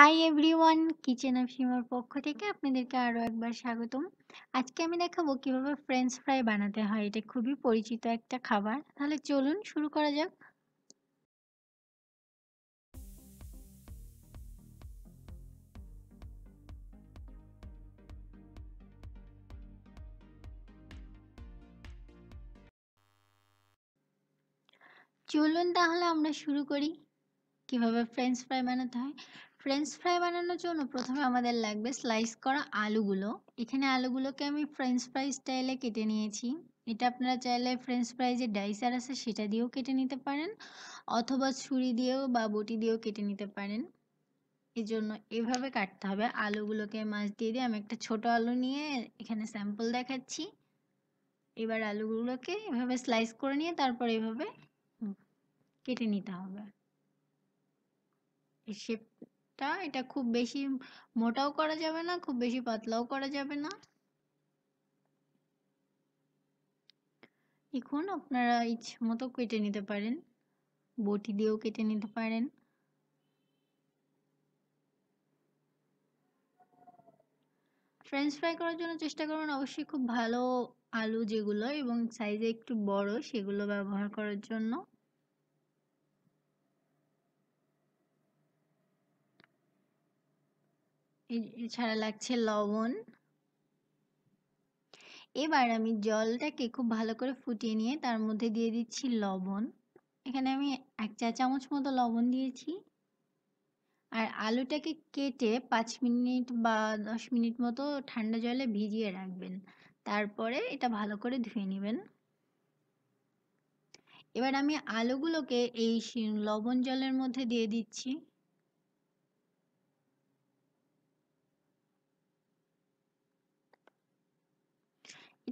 high everyone kitchen of হিমার পক্ষ থেকে আপনাদেরকে আরও একবার স্বাগতম আজকে আমি দেখাবো কিভাবে ফ্রেঞ্চ ফ্রাই বানাতে হয় এটা খুবই পরিচিত একটা খাবার তাহলে চলুন শুরু করা যাক চলুন তাহলে আমরা শুরু করি কিভাবে ফ্রেঞ্চ ফ্রাই বানাতে হয় ফ্রেঞ্চ ফ্রাই বানানোর জন্য প্রথমে আমাদের লাগবে স্লাইস করা আলুগুলো এখানে আলুগুলোকে আমি ফ্রেঞ্চ ফ্রাই স্টাইলে কেটে নিয়েছি এটা আপনারা চাইলে ফ্রেঞ্চ ফ্রাই যে ডাইসার আছে সেটা দিয়েও কেটে নিতে পারেন অথবা ছুরি দিয়েও বা বটি দিয়েও কেটে নিতে পারেন এর জন্য এভাবে কাটতে হবে আলুগুলোকে মাছ দিয়ে দিয়ে আমি একটা ছোট আলু নিয়ে এখানে স্যাম্পল দেখাচ্ছি এবার আলুগুলোকে এভাবে স্লাইস করে নিয়ে তারপর এভাবে কেটে নিতে হবে শেপ টা এটা খুব বেশি মোটাও করা যাবে না খুব বেশি পাতলাও করা যাবে না এখন আপনারা ইচ্ছে মতো কেটে নিতে পারেন বটি দিয়েও কেটে নিতে পারেন ফ্রেঞ্চ ফ্রাই করার জন্য চেষ্টা করবেন অবশ্যই খুব ভালো আলু যেগুলো এবং সাইজে একটু বড় সেগুলো ব্যবহার করার জন্য এছাড়া লাগছে লবণ এবার আমি জলটাকে খুব ভালো করে ফুটিয়ে নিয়ে তার মধ্যে দিয়ে দিচ্ছি লবণ এখানে আমি এক চা চামচ মতো লবণ দিয়েছি আর আলুটাকে কেটে পাঁচ মিনিট বা দশ মিনিট মতো ঠান্ডা জলে ভিজিয়ে রাখবেন তারপরে এটা ভালো করে ধুয়ে নেবেন এবার আমি আলুগুলোকে এই লবণ জলের মধ্যে দিয়ে দিচ্ছি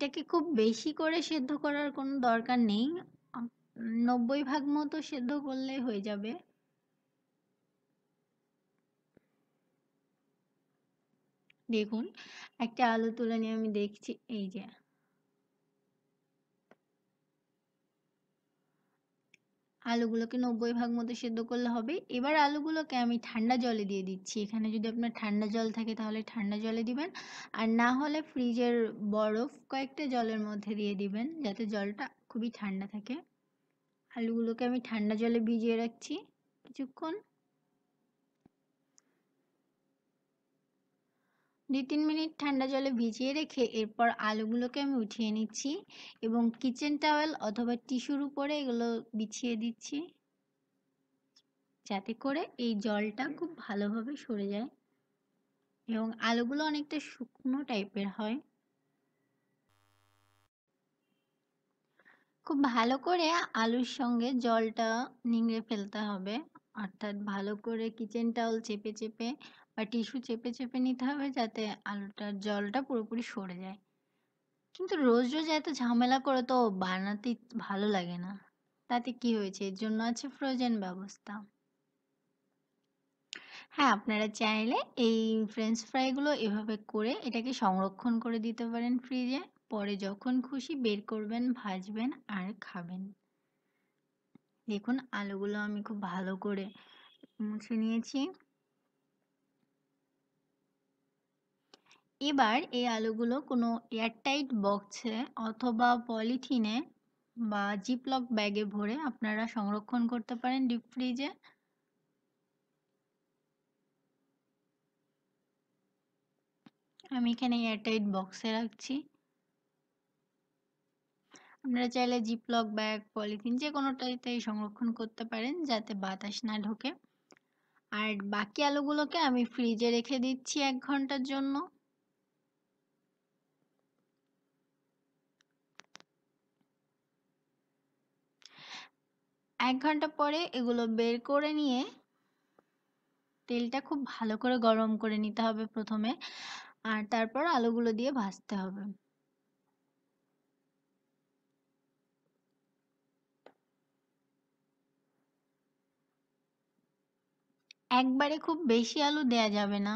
এটাকে খুব বেশি করে সেদ্ধ করার কোনো দরকার নেই নব্বই ভাগ মতো সেদ্ধ করলে হয়ে যাবে দেখুন একটা আলু তুলে নিয়ে আমি দেখছি এই যে আলুগুলোকে নব্বই ভাগ মতো সেদ্ধ করলে হবে এবার আলুগুলোকে আমি ঠান্ডা জলে দিয়ে দিচ্ছি এখানে যদি আপনার ঠান্ডা জল থাকে তাহলে ঠান্ডা জলে দিবেন আর না হলে ফ্রিজের বরফ কয়েকটা জলের মধ্যে দিয়ে দিবেন যাতে জলটা খুবই ঠান্ডা থাকে আলুগুলোকে আমি ঠান্ডা জলে ভিজিয়ে রাখছি কিছুক্ষণ দু তিন মিনিট ঠান্ডা জলে ভিজিয়ে রেখে এরপর আলুগুলোকে আমি উঠিয়ে নিচ্ছি এবং কিচেন টাওয়েল অথবা টিস্যুর উপরে এগুলো বিছিয়ে দিচ্ছি যাতে করে এই জলটা খুব ভালোভাবে সরে যায় এবং আলুগুলো অনেকটা শুকনো টাইপের হয় খুব ভালো করে আলুর সঙ্গে জলটা নিংড়ে ফেলতে হবে অর্থাৎ ভালো করে কিচেন টাওয়েল চেপে চেপে বা টিস্যু চেপে চেপে নিতে হবে যাতে আলুটার জলটা পুরোপুরি সরে যায় কিন্তু রোজ রোজ এত ঝামেলা করে তো বানাতে ভালো লাগে না তাতে কি হয়েছে এর জন্য আছে ফ্রোজেন ব্যবস্থা হ্যাঁ আপনারা চাইলে এই ফ্রেঞ্চ ফ্রাইগুলো এভাবে করে এটাকে সংরক্ষণ করে দিতে পারেন ফ্রিজে পরে যখন খুশি বের করবেন ভাজবেন আর খাবেন দেখুন আলুগুলো আমি খুব ভালো করে মুছে নিয়েছি এবার এই আলুগুলো কোনো এয়ারটাইট বক্সে অথবা পলিথিনে বা জিপলক ব্যাগে ভরে আপনারা সংরক্ষণ করতে পারেন ডিপ ফ্রিজে আমি এখানে এয়ারটাইট বক্সে রাখছি আপনারা চাইলে জিপলক ব্যাগ পলিথিন যে কোনোটাইতেই সংরক্ষণ করতে পারেন যাতে বাতাস না ঢোকে আর বাকি আলুগুলোকে আমি ফ্রিজে রেখে দিচ্ছি এক ঘন্টার জন্য এক ঘন্টা পরে এগুলো বের করে নিয়ে তেলটা খুব ভালো করে গরম করে নিতে হবে প্রথমে আর তারপর আলুগুলো দিয়ে ভাজতে হবে একবারে খুব বেশি আলু দেয়া যাবে না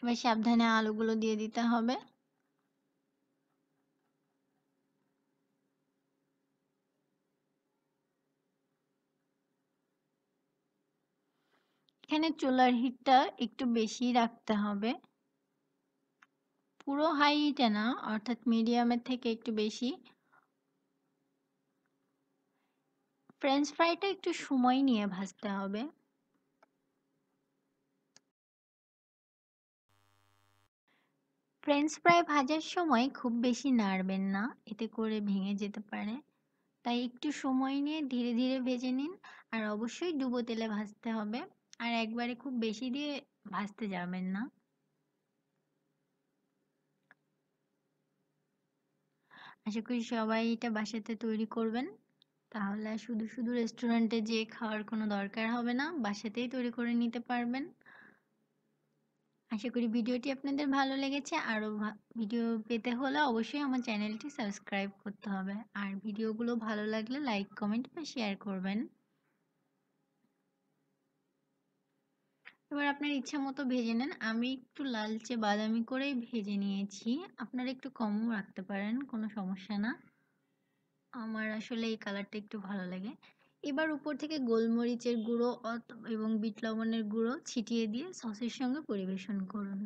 এবার সাবধানে আলুগুলো দিয়ে দিতে হবে এখানে চুলার হিটটা একটু বেশি রাখতে হবে পুরো হাই হিটে না অর্থাৎ মিডিয়ামের থেকে একটু বেশি ফ্রেঞ্চ ফ্রাইটা একটু সময় নিয়ে ভাজতে হবে ফ্রেঞ্চ ফ্রাই ভাজার সময় খুব বেশি নাড়বেন না এতে করে ভেঙে যেতে পারে তাই একটু সময় নিয়ে ধীরে ধীরে ভেজে নিন আর অবশ্যই ডুবো তেলে ভাজতে হবে আর একবারে খুব বেশি দিয়ে ভাজতে যাবেন না আশা করি সবাই এটা বাসাতে তৈরি করবেন তাহলে শুধু শুধু রেস্টুরেন্টে যেয়ে খাওয়ার কোনো দরকার হবে না বাসাতেই তৈরি করে নিতে পারবেন আশা করি ভিডিওটি আপনাদের ভালো লেগেছে আরও ভিডিও পেতে হলে অবশ্যই আমার চ্যানেলটি সাবস্ক্রাইব করতে হবে আর ভিডিওগুলো ভালো লাগলে লাইক কমেন্ট বা শেয়ার করবেন এবার আপনার ইচ্ছা মতো ভেজে নেন আমি একটু লালচে বাদামি করেই ভেজে নিয়েছি আপনারা একটু কমও রাখতে পারেন কোনো সমস্যা না আমার আসলে এই কালারটা একটু ভালো লাগে এবার উপর থেকে গোলমরিচের গুঁড়ো এবং বিট লবণের গুঁড়ো ছিটিয়ে দিয়ে সসের সঙ্গে পরিবেশন করুন